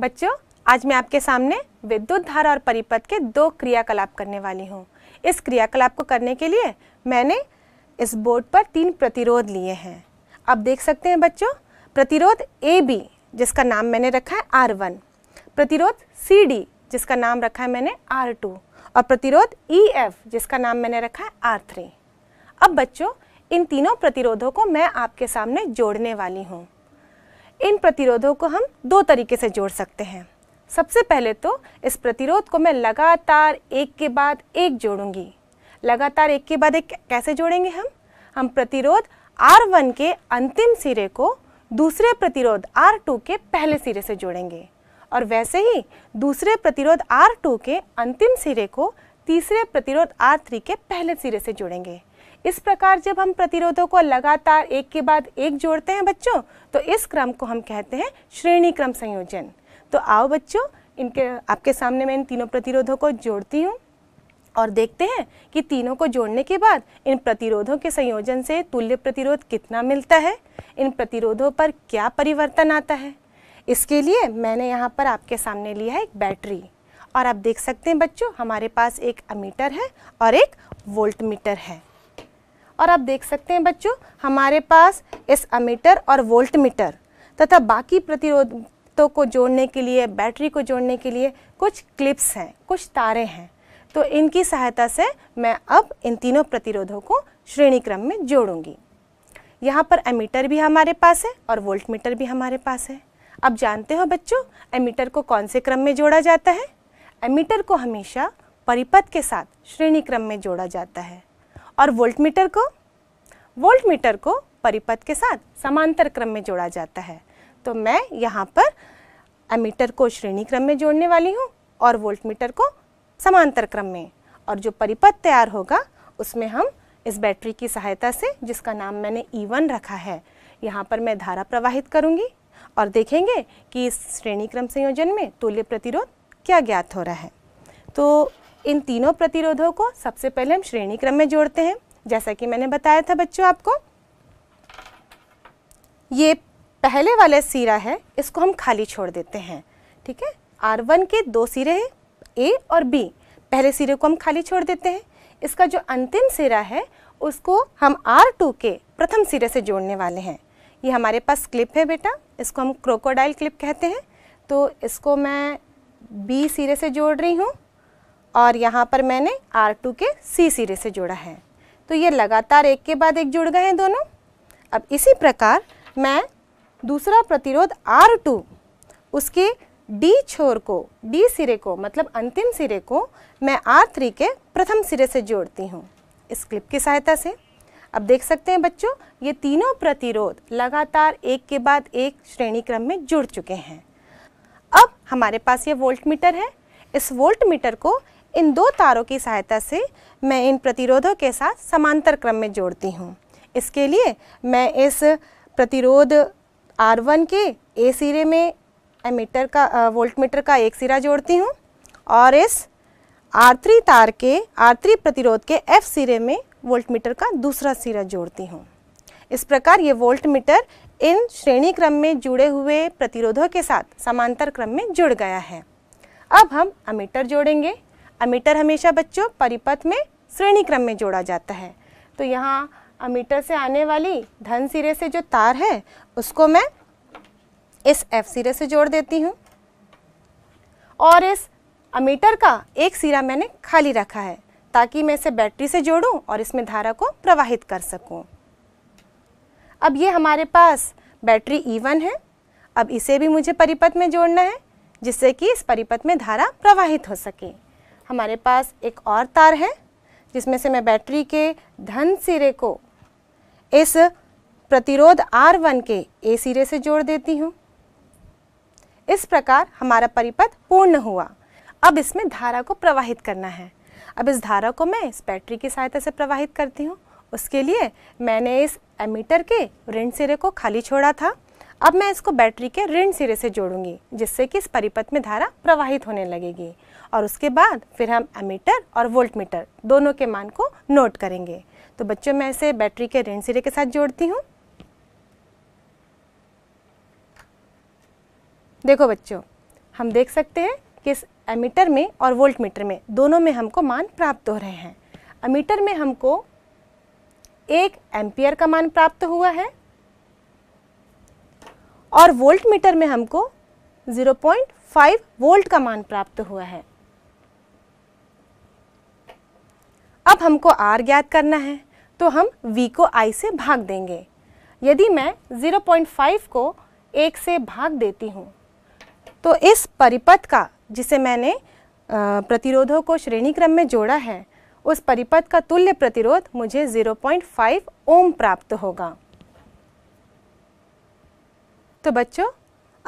बच्चों आज मैं आपके सामने विद्युत धारा और परिपथ के दो क्रियाकलाप करने वाली हूँ इस क्रियाकलाप को करने के लिए मैंने इस बोर्ड पर तीन प्रतिरोध लिए हैं अब देख सकते हैं बच्चों प्रतिरोध ए बी जिसका नाम मैंने रखा है आर वन प्रतिरोध सी डी जिसका नाम रखा है मैंने आर टू और प्रतिरोध ई एफ जिसका नाम मैंने रखा है आर थ्री अब बच्चों इन तीनों प्रतिरोधों को मैं आपके सामने जोड़ने वाली हूँ इन प्रतिरोधों को हम दो तरीके से जोड़ सकते हैं सबसे पहले तो इस प्रतिरोध को मैं लगातार एक के बाद एक जोड़ूंगी लगातार एक के बाद एक कैसे जोड़ेंगे हम हम प्रतिरोध R1 के अंतिम सिरे को दूसरे प्रतिरोध R2 के पहले सिरे से जोड़ेंगे और वैसे ही दूसरे प्रतिरोध R2 के अंतिम सिरे को तीसरे प्रतिरोध R3 के पहले सिरे से जोड़ेंगे इस प्रकार जब हम प्रतिरोधों को लगातार एक के बाद एक जोड़ते हैं बच्चों तो इस क्रम को हम कहते हैं श्रेणी क्रम संयोजन तो आओ बच्चों इनके आपके सामने मैं इन तीनों प्रतिरोधों को जोड़ती हूँ और देखते हैं कि तीनों को जोड़ने के बाद इन प्रतिरोधों के संयोजन से तुल्य प्रतिरोध कितना मिलता है इन प्रतिरोधों पर क्या परिवर्तन आता है इसके लिए मैंने यहाँ पर आपके सामने लिया है एक बैटरी और आप देख सकते हैं बच्चों हमारे पास एक अमीटर है और एक वोल्ट मीटर है और आप देख सकते हैं बच्चों हमारे पास इस अमीटर और वोल्ट मीटर तथा बाकी प्रतिरोधों को जोड़ने के लिए बैटरी को जोड़ने के लिए कुछ क्लिप्स हैं कुछ तारे हैं तो इनकी सहायता से मैं अब इन तीनों प्रतिरोधों को श्रेणी क्रम में जोड़ूंगी यहाँ पर एमीटर भी हमारे पास है और वोल्ट मीटर भी हमारे पास है अब जानते हो बच्चों एमीटर को कौन से क्रम में जोड़ा जाता है एमीटर को हमेशा परिपथ के साथ श्रेणी क्रम में जोड़ा जाता है और वोल्टमीटर को वोल्टमीटर को परिपथ के साथ समांतर क्रम में जोड़ा जाता है तो मैं यहाँ पर एमीटर को श्रेणी क्रम में जोड़ने वाली हूँ और वोल्टमीटर को समांतर क्रम में और जो परिपथ तैयार होगा उसमें हम इस बैटरी की सहायता से जिसका नाम मैंने E1 रखा है यहाँ पर मैं धारा प्रवाहित करूँगी और देखेंगे कि इस श्रेणी क्रम संयोजन में तुल्य प्रतिरोध क्या ज्ञात हो रहा है तो इन तीनों प्रतिरोधों को सबसे पहले हम श्रेणी क्रम में जोड़ते हैं जैसा कि मैंने बताया था बच्चों आपको ये पहले वाला सिरा है इसको हम खाली छोड़ देते हैं ठीक है आर वन के दो सिरे हैं ए और बी पहले सिरे को हम खाली छोड़ देते हैं इसका जो अंतिम सिरा है उसको हम आर टू के प्रथम सिरे से जोड़ने वाले हैं ये हमारे पास क्लिप है बेटा इसको हम क्रोकोडाइल क्लिप कहते हैं तो इसको मैं बी सिरे से जोड़ रही हूँ और यहाँ पर मैंने R2 के C सिरे से जोड़ा है तो ये लगातार एक के बाद एक जुड़ गए हैं दोनों अब इसी प्रकार मैं दूसरा प्रतिरोध R2 उसके डी छोर को डी सिरे को मतलब अंतिम सिरे को मैं R3 के प्रथम सिरे से जोड़ती हूँ इस क्लिप की सहायता से अब देख सकते हैं बच्चों ये तीनों प्रतिरोध लगातार एक के बाद एक श्रेणी क्रम में जुड़ चुके हैं अब हमारे पास ये वोल्ट मीटर है इस वोल्ट मीटर को इन दो तारों की सहायता से मैं इन प्रतिरोधों के साथ समांतर क्रम में जोड़ती हूँ इसके लिए मैं इस प्रतिरोध R1 के ए सिरे में एमीटर का वोल्ट मीटर का एक सिरा जोड़ती हूँ और इस R3 तार के R3 प्रतिरोध के F सिरे में वोल्ट मीटर का दूसरा सिरा जोड़ती हूँ इस प्रकार ये वोल्ट मीटर इन श्रेणी क्रम में जुड़े हुए प्रतिरोधों के साथ समांतर क्रम में जुड़ गया है अब हम अमीटर जोड़ेंगे अमीटर हमेशा बच्चों परिपथ में श्रेणी क्रम में जोड़ा जाता है तो यहाँ अमीटर से आने वाली धन सिरे से जो तार है उसको मैं इस एफ सिरे से जोड़ देती हूँ और इस अमीटर का एक सिरा मैंने खाली रखा है ताकि मैं इसे बैटरी से जोड़ूं और इसमें धारा को प्रवाहित कर सकूं। अब ये हमारे पास बैटरी E1 है अब इसे भी मुझे परिपथ में जोड़ना है जिससे कि इस परिपथ में धारा प्रवाहित हो सके हमारे पास एक और तार है जिसमें से मैं बैटरी के धन सिरे को इस प्रतिरोध R1 के ए सिरे से जोड़ देती हूँ इस प्रकार हमारा परिपथ पूर्ण हुआ अब इसमें धारा को प्रवाहित करना है अब इस धारा को मैं इस बैटरी की सहायता से प्रवाहित करती हूँ उसके लिए मैंने इस एमीटर के ऋण सिरे को खाली छोड़ा था अब मैं इसको बैटरी के ऋण सिरे से जोड़ूंगी जिससे कि इस परिपथ में धारा प्रवाहित होने लगेगी और उसके बाद फिर हम एमीटर और वोल्टमीटर दोनों के मान को नोट करेंगे तो बच्चों मैं इसे बैटरी के रेंज सिरे के साथ जोड़ती हूँ देखो बच्चों हम देख सकते हैं कि इस एमीटर में और वोल्ट मीटर में दोनों में हमको मान प्राप्त हो रहे हैं अमीटर में हमको एक एम्पियर का मान प्राप्त हुआ है और वोल्ट मीटर में हमको 0.5 वोल्ट का मान प्राप्त हुआ है अब हमको आर ज्ञात करना है तो हम वी को आई से भाग देंगे यदि मैं 0.5 को एक से भाग देती हूँ तो इस परिपथ का जिसे मैंने प्रतिरोधों को श्रेणी क्रम में जोड़ा है उस परिपथ का तुल्य प्रतिरोध मुझे 0.5 ओम प्राप्त होगा तो बच्चों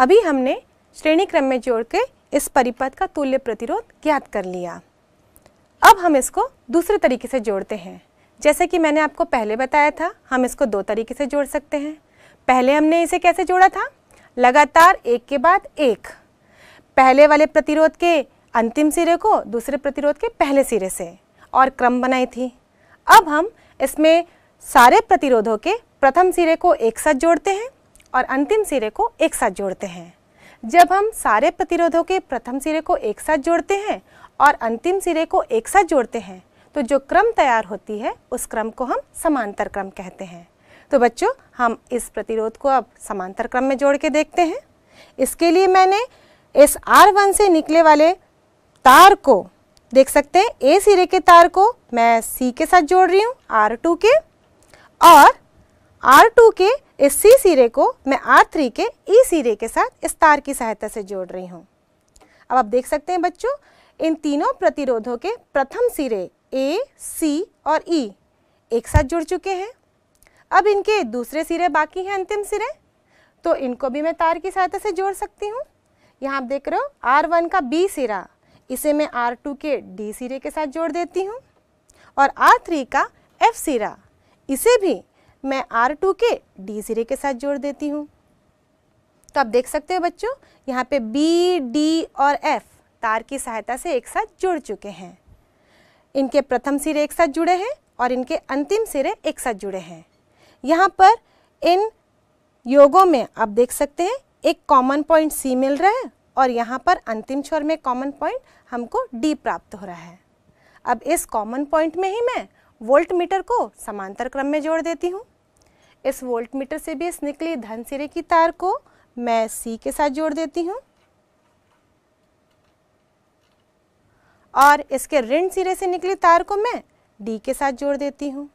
अभी हमने श्रेणी क्रम में जोड़ के इस परिपथ का तुल्य प्रतिरोध ज्ञात कर लिया अब हम इसको दूसरे तरीके से जोड़ते हैं जैसे कि मैंने आपको पहले बताया था हम इसको दो तरीके से जोड़ सकते हैं पहले हमने इसे कैसे जोड़ा था लगातार एक के बाद एक पहले वाले प्रतिरोध के अंतिम सिरे को दूसरे प्रतिरोध के पहले सिरे से और क्रम बनाई थी अब हम इसमें सारे प्रतिरोधों के प्रथम सिरे को एक साथ जोड़ते हैं और अंतिम सिरे को एक साथ जोड़ते हैं जब हम सारे प्रतिरोधों के प्रथम सिरे को एक साथ जोड़ते हैं और अंतिम सिरे को एक साथ जोड़ते हैं तो जो क्रम तैयार होती है उस क्रम को हम समांतर क्रम कहते हैं तो बच्चों हम इस प्रतिरोध को अब समांतर क्रम में जोड़ के देखते हैं इसके लिए मैंने इस आर वन से निकले वाले तार को देख सकते हैं ए सिरे के तार को मैं सी के साथ जोड़ रही हूँ आर टू के और आर टू के इस सी सिरे को मैं आर थ्री के ई e सिरे के साथ इस तार की सहायता से जोड़ रही हूँ अब आप देख सकते हैं बच्चों इन तीनों प्रतिरोधों के प्रथम सिरे ए सी और ई e एक साथ जुड़ चुके हैं अब इनके दूसरे सिरे बाकी हैं अंतिम सिरे तो इनको भी मैं तार की सहायता से जोड़ सकती हूँ यहाँ आप देख रहे हो आर वन का बी सिरा इसे मैं आर टू के डी सिरे के साथ जोड़ देती हूँ और आर थ्री का एफ सिरा इसे भी मैं आर टू के डी सिरे के साथ जोड़ देती हूँ तो आप देख सकते हो बच्चों यहाँ पे बी डी और एफ तार की सहायता से एक साथ जुड़ चुके हैं इनके प्रथम सिरे एक साथ जुड़े हैं और इनके अंतिम सिरे एक साथ जुड़े हैं यहाँ पर इन योगों में आप देख सकते हैं एक कॉमन पॉइंट सी मिल रहा है और यहाँ पर अंतिम छोर में कॉमन पॉइंट हमको डी प्राप्त हो रहा है अब इस कॉमन पॉइंट में ही मैं वोल्ट मीटर को समांतर क्रम में जोड़ देती हूँ इस वोल्ट मीटर से भी इस निकली धन सिरे की तार को मैं सी के साथ जोड़ देती हूँ और इसके ऋण सिरे से निकली तार को मैं डी के साथ जोड़ देती हूँ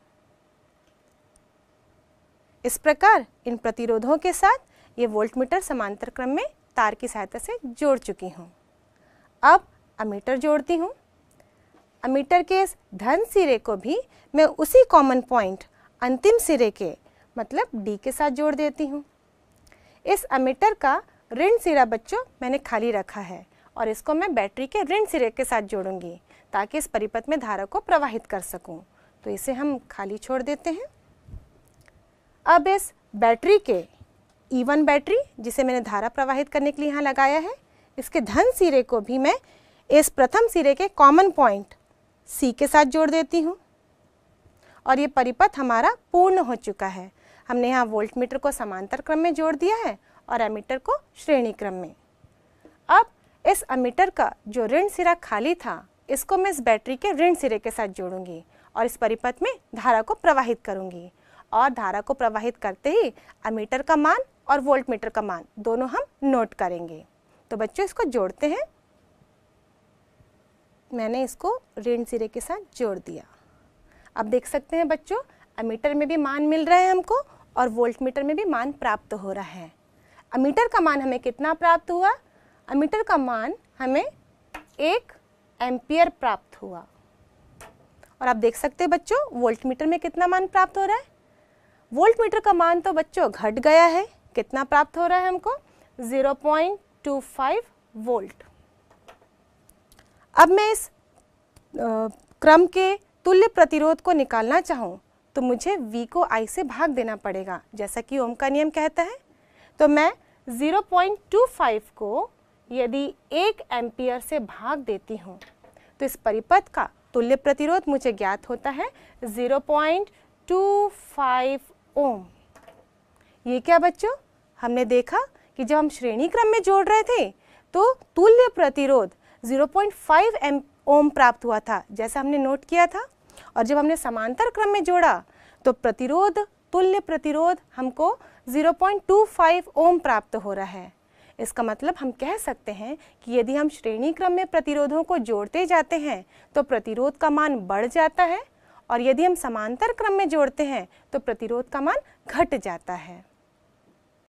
इस प्रकार इन प्रतिरोधों के साथ ये वोल्टमीटर समांतर क्रम में तार की सहायता से जोड़ चुकी हूँ अब अमीटर जोड़ती हूँ अमीटर के इस धन सिरे को भी मैं उसी कॉमन पॉइंट अंतिम सिरे के मतलब डी के साथ जोड़ देती हूँ इस अमीटर का ऋण सिरा बच्चों मैंने खाली रखा है और इसको मैं बैटरी के ऋण सिरे के साथ जोड़ूंगी ताकि इस परिपथ में धारा को प्रवाहित कर सकूं। तो इसे हम खाली छोड़ देते हैं अब इस बैटरी के वन e बैटरी जिसे मैंने धारा प्रवाहित करने के लिए यहाँ लगाया है इसके धन सिरे को भी मैं इस प्रथम सिरे के कॉमन पॉइंट सी के साथ जोड़ देती हूँ और ये परिपथ हमारा पूर्ण हो चुका है हमने यहाँ वोल्ट मीटर को समांतर क्रम में जोड़ दिया है और एमीटर को श्रेणी क्रम में अब इस अमीटर का जो ऋण सिरा खाली था इसको मैं इस बैटरी के ऋण सिरे के साथ जोड़ूंगी और इस परिपथ में धारा को प्रवाहित करूंगी और धारा को प्रवाहित करते ही अमीटर का मान और वोल्ट मीटर का मान दोनों हम नोट करेंगे तो बच्चों इसको जोड़ते हैं मैंने इसको ऋण सिरे के साथ जोड़ दिया अब देख सकते हैं बच्चों अमीटर में भी मान मिल रहा है हमको और वोल्ट मीटर में भी मान प्राप्त हो रहा है अमीटर का मान हमें कितना प्राप्त हुआ अमीटर का मान हमें एक एम्पियर प्राप्त हुआ और आप देख सकते हैं बच्चों वोल्ट मीटर में कितना मान प्राप्त हो रहा है वोल्ट मीटर का मान तो बच्चों घट गया है कितना प्राप्त हो रहा है हमको 0.25 वोल्ट अब मैं इस क्रम के तुल्य प्रतिरोध को निकालना चाहूँ तो मुझे v को i से भाग देना पड़ेगा जैसा कि ओम का नियम कहता है तो मैं 0.25 को यदि एक एम्पियर से भाग देती हूँ तो इस परिपथ का तुल्य प्रतिरोध मुझे ज्ञात होता है 0.25 ओम ये क्या बच्चों हमने देखा कि जब हम श्रेणी क्रम में जोड़ रहे थे तो तुल्य प्रतिरोध 0.5 ओम प्राप्त हुआ था जैसा हमने नोट किया था और जब हमने समांतर क्रम में जोड़ा तो प्रतिरोध तुल्य प्रतिरोध हमको 0.25 ओम प्राप्त हो रहा है इसका मतलब हम कह सकते हैं कि यदि हम श्रेणी क्रम में प्रतिरोधों को जोड़ते जाते हैं तो प्रतिरोध का मान बढ़ जाता है और यदि हम समांतर क्रम में जोड़ते हैं तो प्रतिरोध का मान घट जाता है